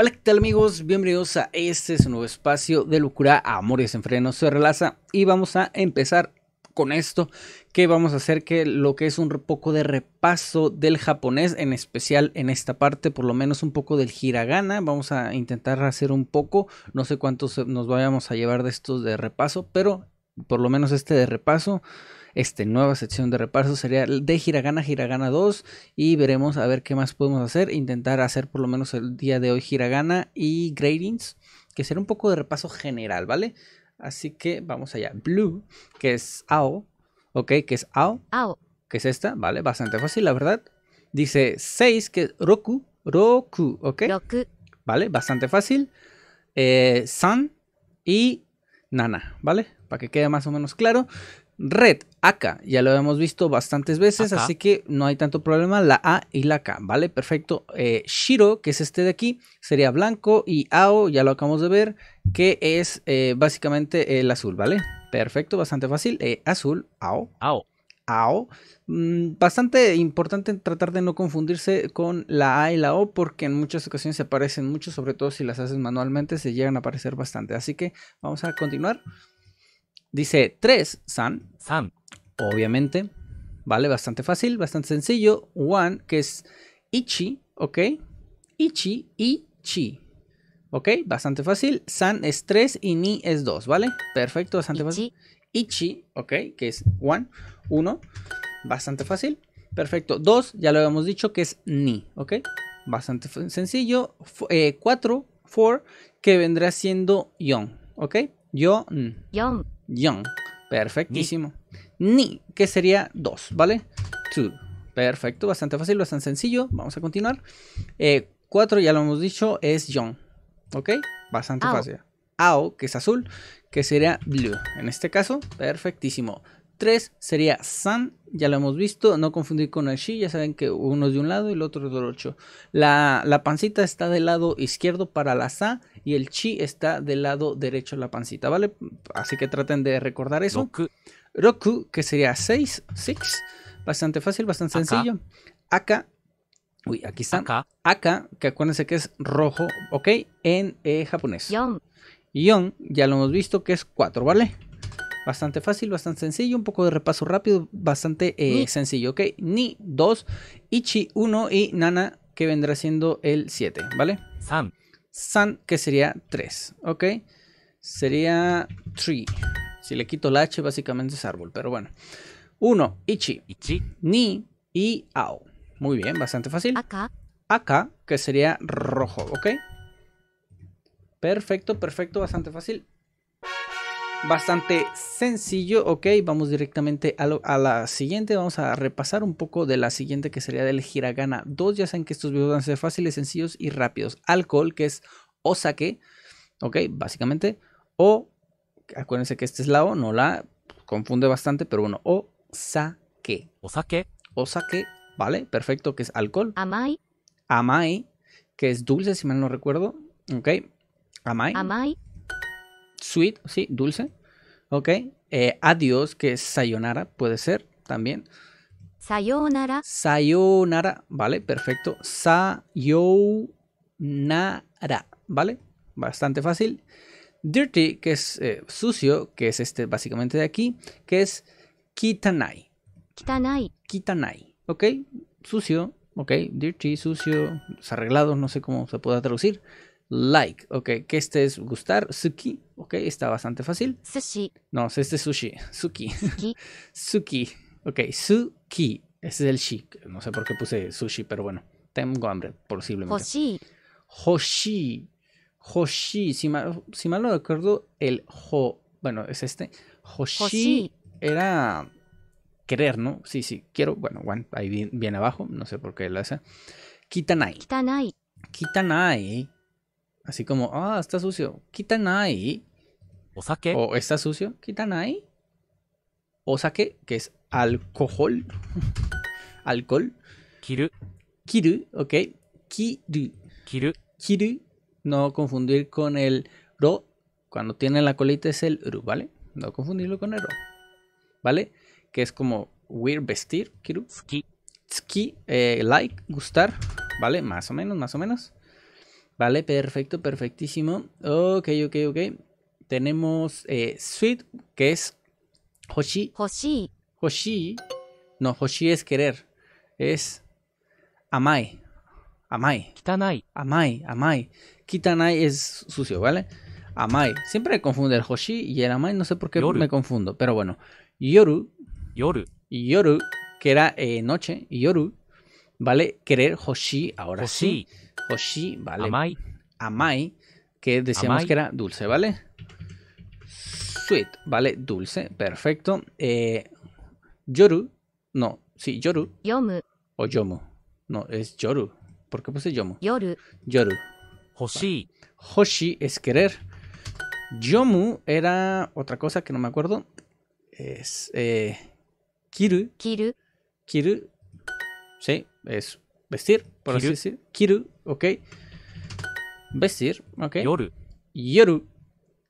Hola, ¿qué tal amigos? Bienvenidos a este es nuevo espacio de locura, amor y desenfreno, se relaza y vamos a empezar con esto que vamos a hacer que lo que es un poco de repaso del japonés, en especial en esta parte, por lo menos un poco del hiragana, vamos a intentar hacer un poco, no sé cuántos nos vayamos a llevar de estos de repaso, pero por lo menos este de repaso este, nueva sección de repaso sería de Hiragana, Hiragana 2 y veremos a ver qué más podemos hacer, intentar hacer por lo menos el día de hoy Hiragana y Gradings, que será un poco de repaso general, ¿vale? Así que vamos allá. Blue, que es AO, ¿ok? Que es AO. AO. Que es esta, ¿vale? Bastante fácil, la verdad. Dice 6, que es Roku. Roku, ¿ok? Roku. ¿Vale? Bastante fácil. Eh, san y Nana, ¿vale? Para que quede más o menos claro. Red, acá, ya lo hemos visto bastantes veces, así que no hay tanto problema. La A y la K, ¿vale? Perfecto. Eh, Shiro, que es este de aquí, sería blanco. Y Ao, ya lo acabamos de ver, que es eh, básicamente el azul, ¿vale? Perfecto, bastante fácil. Eh, azul, Ao. Ao. AO. Mm, bastante importante tratar de no confundirse con la A y la O porque en muchas ocasiones se aparecen mucho, sobre todo si las haces manualmente, se llegan a aparecer bastante. Así que vamos a continuar. Dice 3, San. Sam. Obviamente, ¿vale? Bastante fácil, bastante sencillo. One, que es Ichi, ¿ok? Ichi, Ichi. ¿Ok? Bastante fácil. San es tres y Ni es dos ¿vale? Perfecto, bastante fácil. Ichi, ¿ok? Que es one, 1. Bastante fácil. Perfecto. 2, ya lo habíamos dicho, que es Ni, ¿ok? Bastante sencillo. Eh, cuatro Four que vendrá siendo Young ¿ok? Young Young Yon. Perfectísimo. Ni, que sería 2, ¿vale? Two. Perfecto, bastante fácil, bastante sencillo. Vamos a continuar. 4, eh, ya lo hemos dicho, es John. ¿Ok? Bastante fácil. Ao, que es azul, que sería blue. En este caso, perfectísimo. 3 sería San, ya lo hemos visto, no confundir con el Shi, ya saben que uno es de un lado y el otro es del 8. La, pancita está del lado izquierdo para la Sa y el Chi está del lado derecho la pancita, ¿vale? Así que traten de recordar eso. Roku, que sería 6, 6, bastante fácil, bastante sencillo. Aka, uy, aquí está. Aka. que acuérdense que es rojo, ¿ok? En eh, japonés. Yon. Yon, ya lo hemos visto que es 4, ¿vale? Bastante fácil, bastante sencillo, un poco de repaso rápido, bastante eh, sencillo, ¿ok? Ni dos, Ichi uno y Nana que vendrá siendo el 7, ¿vale? San. San que sería 3, ¿ok? Sería 3. Si le quito la H básicamente es árbol, pero bueno. 1, Ichi. Ichi. Ni y Ao. Muy bien, bastante fácil. Acá. Acá que sería rojo, ¿ok? Perfecto, perfecto, bastante fácil bastante sencillo, ok, vamos directamente a, la siguiente, vamos a repasar un poco de la siguiente que sería del hiragana 2, ya saben que estos videos van a ser fáciles, sencillos y rápidos, alcohol que es o sake, ok, básicamente, o, acuérdense que este es la O, no la confunde bastante, pero bueno, o sake, o osake, vale, perfecto, que es alcohol, amai, amai, que es dulce, si mal no recuerdo, ok, amai, amai, sweet, sí, dulce. Ok. Eh, adiós, que es sayonara, puede ser también. Sayonara. Sayonara, vale, perfecto. Sayonara, vale, bastante fácil. Dirty, que es eh, sucio, que es este básicamente de aquí, que es kitanai. Kitanai. Kitanai, ok, sucio, ok, dirty, sucio, desarreglado, no sé cómo se pueda traducir like, ok, que este es gustar, suki, ok, está bastante fácil. Sushi. No, este es sushi, suki. Suki. suki, ok, suki, ese es el shi, no sé por qué puse sushi, pero bueno, tengo hambre, posiblemente. Hoshi. Hoshi, hoshi, si mal, si mal no recuerdo, el ho, bueno, es este, hoshi, era querer, ¿no? Sí, sí, quiero, bueno, bueno ahí bien, abajo, no sé por qué lo hace. Kitanai. Kitanai. Kitanai Así como, ah, está sucio, kitanai. O saque. O está sucio, kitanai. O saque, que es alcohol. alcohol. Kiru. Kiru, ok. Kiru. Kiru. Kiru. No confundir con el ro. Cuando tiene la colita es el ru, ¿vale? No confundirlo con el ro. ¿Vale? Que es como we're vestir, kiru. Ski. Eh, like, gustar, ¿vale? Más o menos, más o menos. Vale, perfecto, perfectísimo. Ok, ok, ok. Tenemos eh, sweet, que es hoshi. Hoshi. Hoshi. No, hoshi es querer. Es amai. Amai. Kitanai. Amai, amai. Kitanai es sucio, ¿vale? Amai. Siempre confundo el hoshi y el amai, no sé por qué me confundo, pero bueno. Yoru. Yoru. Yoru, que era eh, noche. Yoru. ¿Vale? Querer hoshi, ahora hoshi. sí Hoshi, vale. Amai. Amai, que decíamos que era dulce, ¿vale? Sweet, ¿vale? Dulce, perfecto. Eh, yoru, no, sí, yoru. Yomu. O yomu. No, es yoru. ¿Por qué puse yomu? Yoru. Yoru. Hoshi. Hoshi es querer. Yomu era otra cosa que no me acuerdo. Es eh, Kiru. Kiru. Kiru. Sí, es vestir, por así decir. Kiru, ok. Vestir, ok. Yoru. Yoru.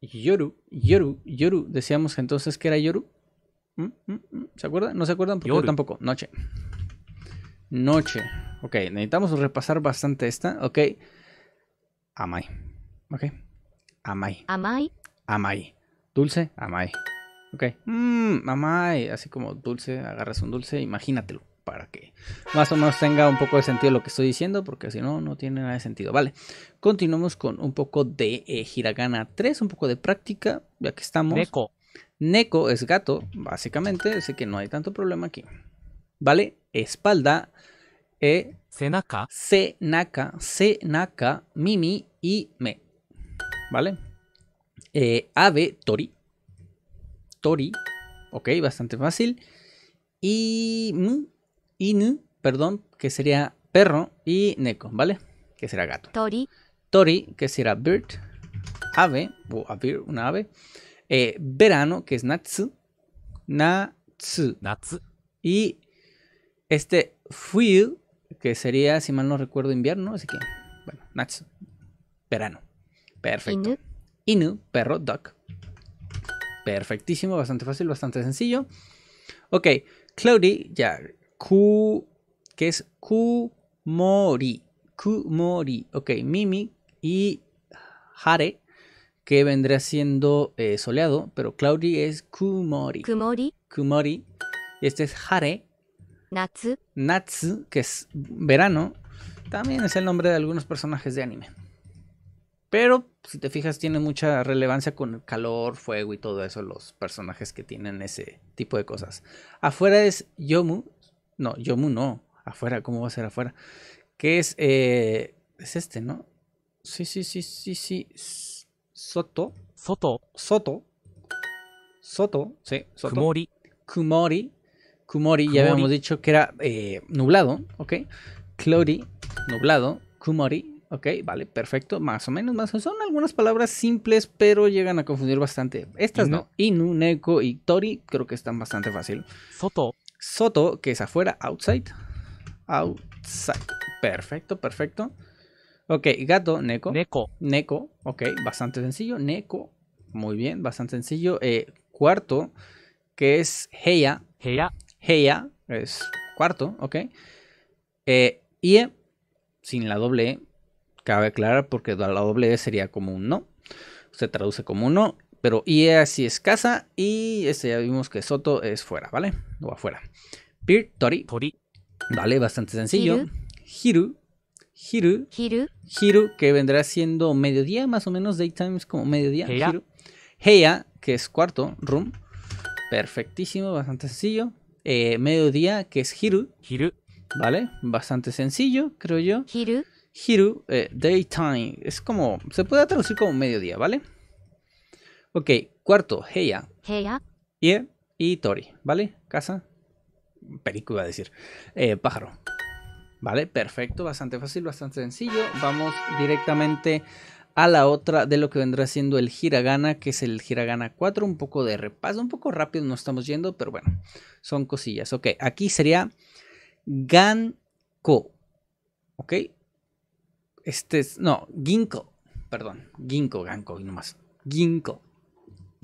Yoru, Yoru, Yoru. Decíamos entonces que era Yoru. Mm, mm, mm. ¿Se acuerdan? ¿No se acuerdan? Porque yo tampoco. Noche. Noche. Ok, necesitamos repasar bastante esta. Ok. Amai. Ok. Amai. Amai. Amai. Dulce, amai. Ok. Mmm, amai. Así como dulce, agarras un dulce, imagínatelo para que más o menos tenga un poco de sentido lo que estoy diciendo, porque si no, no tiene nada de sentido. Vale, continuamos con un poco de eh, Hiragana 3, un poco de práctica, ya que estamos. Neko. Neko es gato, básicamente, así que no hay tanto problema aquí. Vale, espalda, e, senaka, senaka, senaka, mimi y me. Vale, eh, ave, tori, tori, ok, bastante fácil. Y Inu, perdón, que sería perro, y Neko, ¿vale? Que será gato. Tori. Tori, que será bird, ave, o una ave. Eh, verano, que es natsu. Natsu. Natsu. Y este fuyu, que sería, si mal no recuerdo, invierno, así que, bueno, natsu. Verano. Perfecto. Inu, perro, duck. Perfectísimo, bastante fácil, bastante sencillo. Ok, Cloudy, ya Ku, que es Kumori. Kumori. Ok, Mimi y Hare, que vendría siendo eh, soleado, pero Cloudy es Kumori. Kumori. Kumori. Y este es Hare. Natsu. Natsu, que es verano. También es el nombre de algunos personajes de anime. Pero si te fijas, tiene mucha relevancia con el calor, fuego y todo eso, los personajes que tienen ese tipo de cosas. Afuera es Yomu, no, Yomu no. Afuera, ¿cómo va a ser afuera? ¿Qué es. Eh, es este, ¿no? Sí, sí, sí, sí, sí. Soto. Soto. Soto. Soto. Sí, Soto. Kumori. Kumori. Kumori, ya habíamos dicho que era eh, nublado, ¿ok? Clori, nublado. Kumori, Ok, vale, perfecto. Más o menos, más o menos. Son algunas palabras simples, pero llegan a confundir bastante. Estas no. Inu, Neko y Tori creo que están bastante fácil. Soto. Soto, que es afuera, outside. Outside. Perfecto, perfecto. Ok, gato, Neko. Neko. Neko, ok, bastante sencillo. Neko, muy bien, bastante sencillo. Eh, cuarto, que es Heya. Heya. heia es cuarto, ok. Eh, IE, eh, sin la doble E, cabe aclarar porque la doble E sería como un no. Se traduce como un no. Pero IEA sí es casa y este ya vimos que Soto es fuera, ¿vale? O afuera. Pir, Tori. Vale, bastante sencillo. Hiru. Hiru. Hiru. Hiru, que vendrá siendo mediodía, más o menos, daytime es como mediodía. Heya. que es cuarto, room. Perfectísimo, bastante sencillo. Eh, mediodía, que es Hiru. Hiru. Vale, bastante sencillo, creo yo. Hiru. Hiru, eh, daytime, es como, se puede traducir como mediodía, ¿vale? Ok, cuarto, Heia, Heia. Ie y Tori, ¿vale? Casa. película iba a decir. Eh, pájaro. Vale, perfecto, bastante fácil, bastante sencillo. Vamos directamente a la otra de lo que vendrá siendo el hiragana, que es el hiragana 4. Un poco de repaso, un poco rápido no estamos yendo, pero bueno, son cosillas. Ok, aquí sería Ganko. Ok, este es, no, Ginko, perdón, Ginko, Ganko, y nomás. Ginko.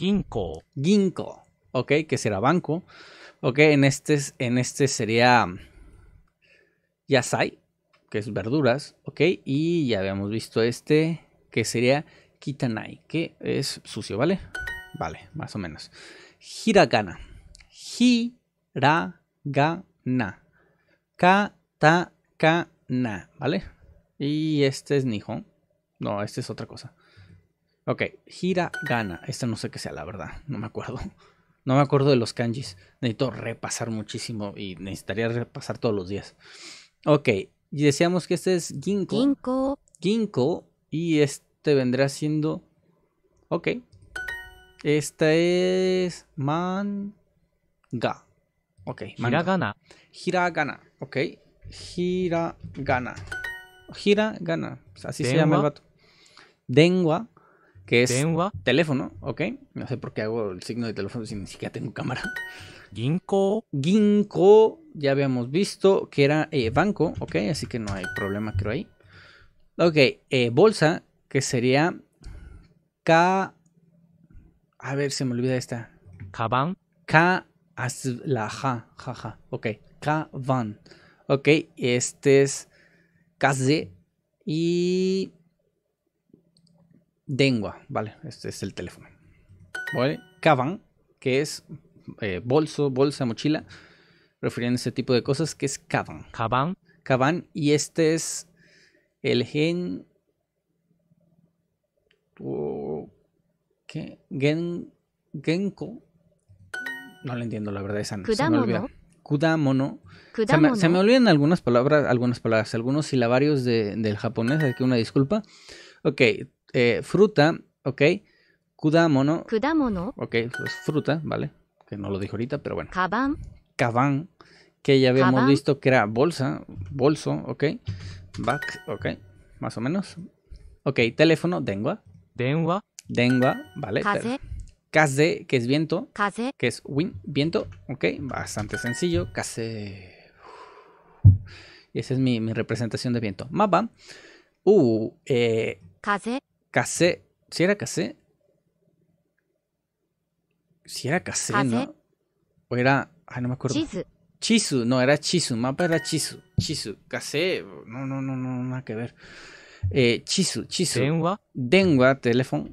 Ginko, Ginkgo, ok, que será banco. Ok, en este, en este sería mm, Yasai, que es verduras, ok, y ya habíamos visto este, que sería Kitanai, que es sucio, ¿vale? Vale, más o menos. Hiragana. Hiragana. Katakana, ¿vale? Y este es Nihon. No, este es otra cosa. Ok, gana. Esta no sé qué sea, la verdad. No me acuerdo. No me acuerdo de los kanjis. Necesito repasar muchísimo y necesitaría repasar todos los días. Ok, y decíamos que este es Ginkgo. Ginkgo. Ginkgo. Y este vendrá siendo. Ok. Esta es. Manga. Ok. Manga. Hiragana. Hiragana. Ok. Hiragana. Hiragana. Pues así se llama el vato. Dengua que es teléfono, ¿ok? No sé por qué hago el signo de teléfono si ni siquiera tengo cámara. Ginkgo. Ginkgo, ya habíamos visto que era eh, banco, ¿ok? Así que no hay problema, creo ahí. Ok, eh, bolsa, que sería K... A ver, se me olvida esta. Kaban. K... La ja, ja, ja. Ok, Kaban. Ok, este es Kaze y Dengua, vale, este es el teléfono. ¿Vale? Kaban, que es eh, bolso, bolsa, mochila, refiriendo a ese tipo de cosas, que es Kaban. Kaban. Kaban, y este es el gen. ¿Qué? Gen. Genko. No lo entiendo, la verdad, esa no. Se me olvida. Kudamono. Se, me, olvidan algunas palabras, algunas palabras, algunos silabarios del japonés, aquí una disculpa. Ok, eh, fruta, ¿ok? Kudamono. Kudamono. Ok, es pues fruta, ¿vale? Que no lo dijo ahorita, pero bueno. Kaban. Kaban, que ya habíamos visto que era bolsa, bolso, ¿ok? Back, ¿ok? Más o menos. Ok, teléfono, dengua. Dengua. Dengua, ¿vale? Kaze. que es viento. Que es wind, viento, ¿ok? Bastante sencillo. Kaze. Y esa es mi, representación de viento. Mapa. Uh, eh. Kaze. ¿Case? ¿Si era case? Si era case, ¿no? O era. Ay, no me acuerdo. Chisu. no, era chisu. Mapa era chisu. Chisu. ¿Case? No, no, no, no, nada que ver. Eh, Chizu, Chizu. Dengua. teléfono.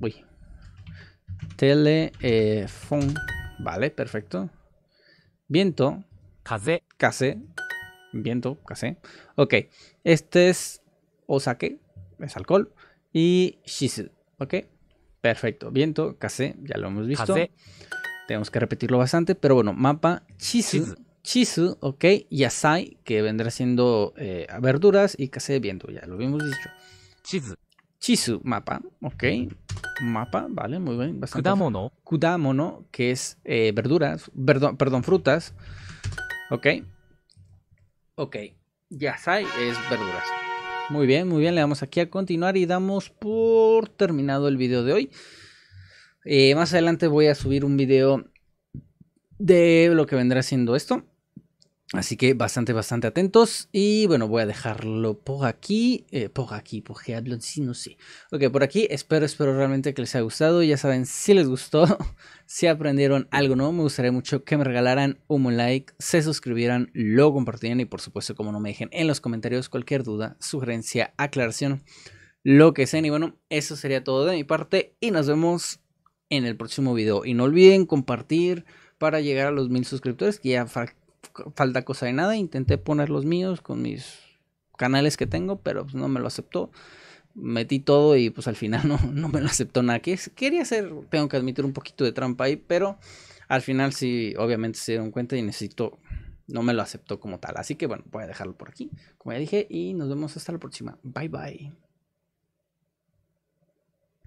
Uy. Teléfono. Eh, vale, perfecto. Viento. Case. Case. Viento, Case. Ok. Este es Osake. Es alcohol y Shizu, ¿ok? Perfecto, viento, Kase, ya lo hemos visto. Tenemos que repetirlo bastante, pero bueno, mapa, Shizu, chisu, ¿ok? yasai que vendrá siendo eh, verduras y kaze, viento, ya lo hemos dicho. Shizu. Chisu, mapa, ok. Mapa, vale, muy bien. Bastante kudamono. Kudamono, que es eh, verduras, perdón, perdón, frutas. Ok. Ok. Yasai es verduras. Muy bien, muy bien, le damos aquí a continuar y damos por terminado el video de hoy. Eh, más adelante voy a subir un video de lo que vendrá siendo esto. Así que bastante, bastante atentos. Y bueno, voy a dejarlo por aquí. Eh, por aquí, por hablo sí, no sé. Ok, por aquí. Espero, espero realmente que les haya gustado. Ya saben, si les gustó, si aprendieron algo nuevo, me gustaría mucho que me regalaran un like, se suscribieran, lo compartieran y por supuesto, como no me dejen en los comentarios cualquier duda, sugerencia, aclaración, lo que sean. Y bueno, eso sería todo de mi parte y nos vemos en el próximo video. Y no olviden compartir para llegar a los mil suscriptores que ya falta cosa de nada, intenté poner los míos con mis canales que tengo, pero pues, no me lo aceptó. Metí todo y pues al final no, no me lo aceptó nada. Quería hacer, tengo que admitir un poquito de trampa ahí, pero al final sí, obviamente se dieron cuenta y necesito, no me lo aceptó como tal. Así que bueno, voy a dejarlo por aquí, como ya dije, y nos vemos hasta la próxima. Bye bye.